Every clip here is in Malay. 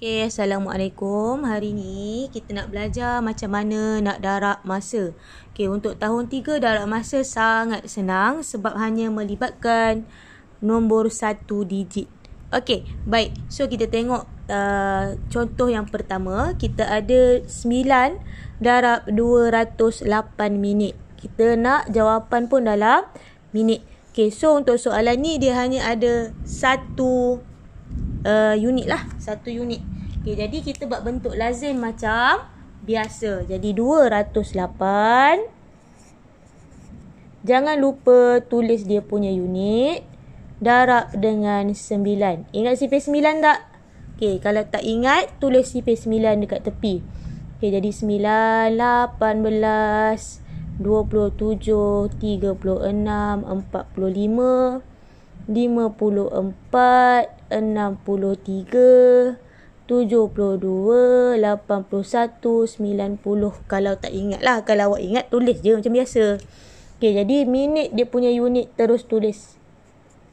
Okay, Assalamualaikum. Hari ni kita nak belajar macam mana nak darab masa. Okay, untuk tahun 3 darab masa sangat senang sebab hanya melibatkan nombor satu digit. Okay, baik. So, kita tengok uh, contoh yang pertama. Kita ada 9 darab 208 minit. Kita nak jawapan pun dalam minit. Okay, so untuk soalan ni dia hanya ada satu uh, unit lah Satu unit okay, Jadi kita buat bentuk lazim macam Biasa Jadi 208 Jangan lupa tulis dia punya unit Darab dengan 9 Ingat sifir 9 tak? Okay, kalau tak ingat Tulis sifir 9 dekat tepi okay, Jadi 9, 18 27, 36, puluh empat 63, 72, 81, 90. Kalau tak ingat lah. Kalau awak ingat, tulis je macam biasa. Okay, jadi minit dia punya unit terus tulis.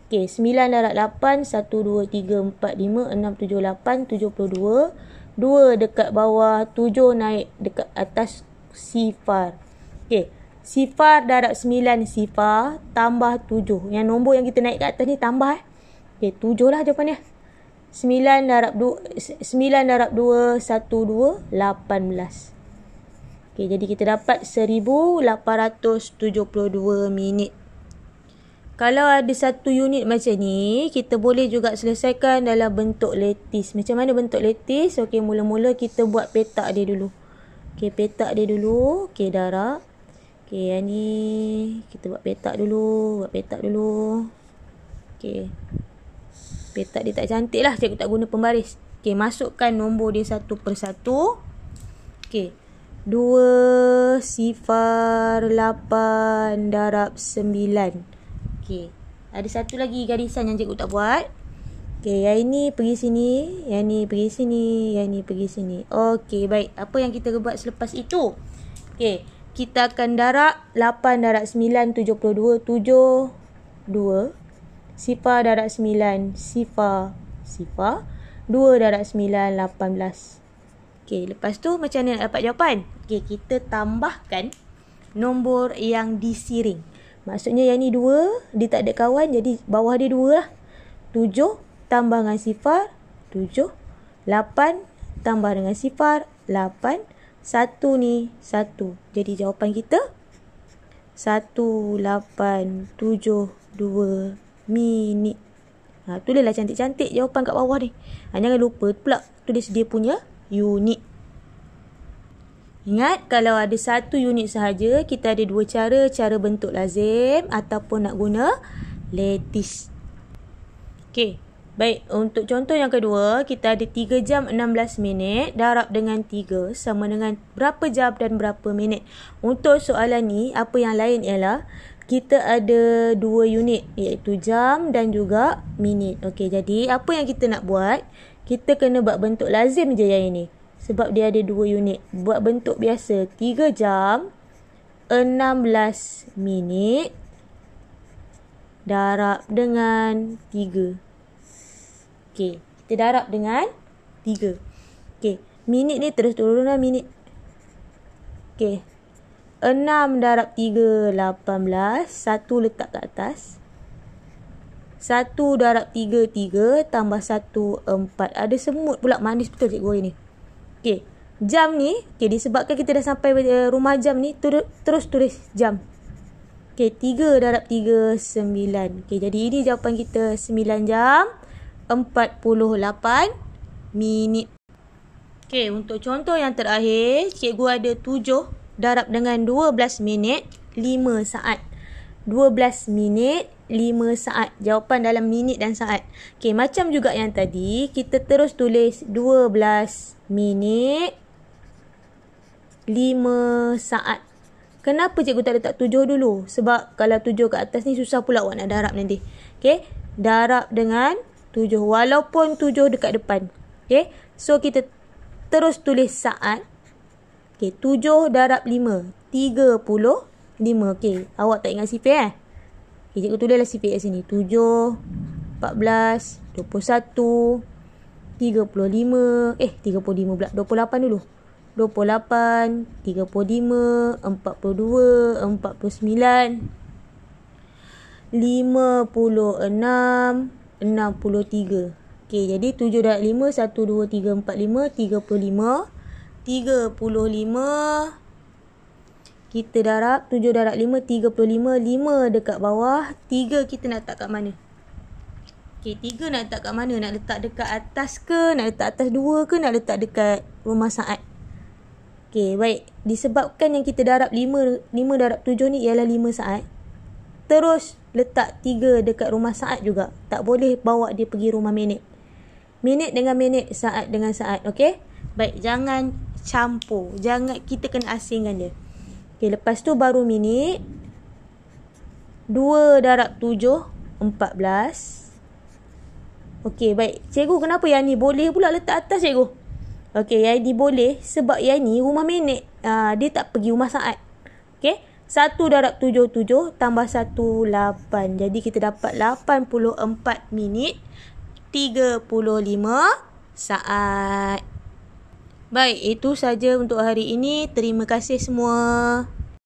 Okay, 9 darat 8, 1, 2, 3, 4, 5, 6, 7, 8, 72. 2 dekat bawah, 7 naik dekat atas sifar. Okay, sifar darat 9 sifar tambah 7. Yang nombor yang kita naik kat atas ni tambah eh. Okay, tujuh lah jawapannya. Sembilan darab dua, sembilan darab dua, satu dua, lapan belas. Okay, jadi kita dapat seribu lapan ratus tujuh puluh dua minit. Kalau ada satu unit macam ni, kita boleh juga selesaikan dalam bentuk letis. Macam mana bentuk letis? Okey, mula-mula kita buat petak dia dulu. Okey, petak dia dulu. Okey, darab. Okey, yang ni kita buat petak dulu. Buat petak dulu. Okey petak dia tak cantik lah cikgu tak guna pembaris Okay, masukkan nombor dia satu persatu Okay, dua sifar lapan darab sembilan Okay, ada satu lagi garisan yang cikgu tak buat Okay, yang ini pergi sini, yang ini pergi sini, yang ini pergi sini Okay, baik, apa yang kita buat selepas itu? Okay, kita akan darab lapan darab sembilan tujuh puluh dua tujuh dua. Sifa darat 9 sifar Sifa 2 darat 9 18 Okey, lepas tu macam mana nak dapat jawapan? Okey, kita tambahkan nombor yang disiring. Maksudnya yang ni 2, dia tak ada kawan, jadi bawah dia 2 lah. 7 tambah dengan sifar, 7. 8 tambah dengan sifar, 8. 1 ni 1. Jadi jawapan kita, 1, 8, 7, 2, minit. Ha, tulislah cantik-cantik jawapan kat bawah ni. Ha, jangan lupa pula tulis dia punya unit. Ingat kalau ada satu unit sahaja, kita ada dua cara. Cara bentuk lazim ataupun nak guna lattice. Okay, baik. Untuk contoh yang kedua, kita ada 3 jam 16 minit darab dengan 3 sama dengan berapa jam dan berapa minit. Untuk soalan ni, apa yang lain ialah kita ada dua unit iaitu jam dan juga minit. Okey, jadi apa yang kita nak buat? Kita kena buat bentuk lazim je yang ini. Sebab dia ada dua unit. Buat bentuk biasa. tiga jam, enam belas minit, darab dengan tiga. Okey, kita darab dengan tiga. Okey, minit ni terus turun lah minit. Okey, 6 darab 3, 18. 1 letak kat atas. 1 darab 3, 3. Tambah 1, 4. Ada semut pula. Manis betul cikgu ini. Okey. Jam ni. Okey. Disebabkan kita dah sampai eh, rumah jam ni. Terus, terus tulis jam. Okey. 3 darab 3, 9. Okey. Jadi ini jawapan kita. 9 jam. 48 minit. Okey. Untuk contoh yang terakhir. Cikgu ada 7 darab dengan 12 minit 5 saat. 12 minit 5 saat. Jawapan dalam minit dan saat. Okey, macam juga yang tadi, kita terus tulis 12 minit 5 saat. Kenapa cikgu tak letak 7 dulu? Sebab kalau 7 ke atas ni susah pula awak nak darab nanti. Okey, darab dengan 7 walaupun 7 dekat depan. Okey. So kita terus tulis saat Okey, 7 darab 5. 30. 5. Okey, awak tak ingat sifir eh? Okey, cikgu tulislah sifir kat sini. 7, 14, 21, 35. Eh, 35 pula. 28 dulu. 28, 35, 42, 49, 56, 63. Okey, jadi 7 darab 5, 1, 2, 3, 4, 5, 35. 35. 35 kita darab 7 darab 5 35 5 dekat bawah 3 kita nak letak kat mana Okey tiga nak letak kat mana nak letak dekat atas ke nak letak atas dua ke nak letak dekat rumah saat Okay baik disebabkan yang kita darab lima lima darab tujuh ni ialah lima saat terus letak tiga dekat rumah saat juga tak boleh bawa dia pergi rumah minit minit dengan minit saat dengan saat okay Baik, jangan campur. Jangan kita kena asingkan dia. Okey, lepas tu baru minit 2 darab 7 14. Okey, baik. Cikgu kenapa yang ni boleh pula letak atas cikgu? Okey, yang ni boleh sebab yang ni rumah minit. Uh, ah, dia tak pergi rumah saat. Okey. 1 darab 7 7 tambah 1 8. Jadi kita dapat 84 minit 35 saat. Baik, itu saja untuk hari ini. Terima kasih semua.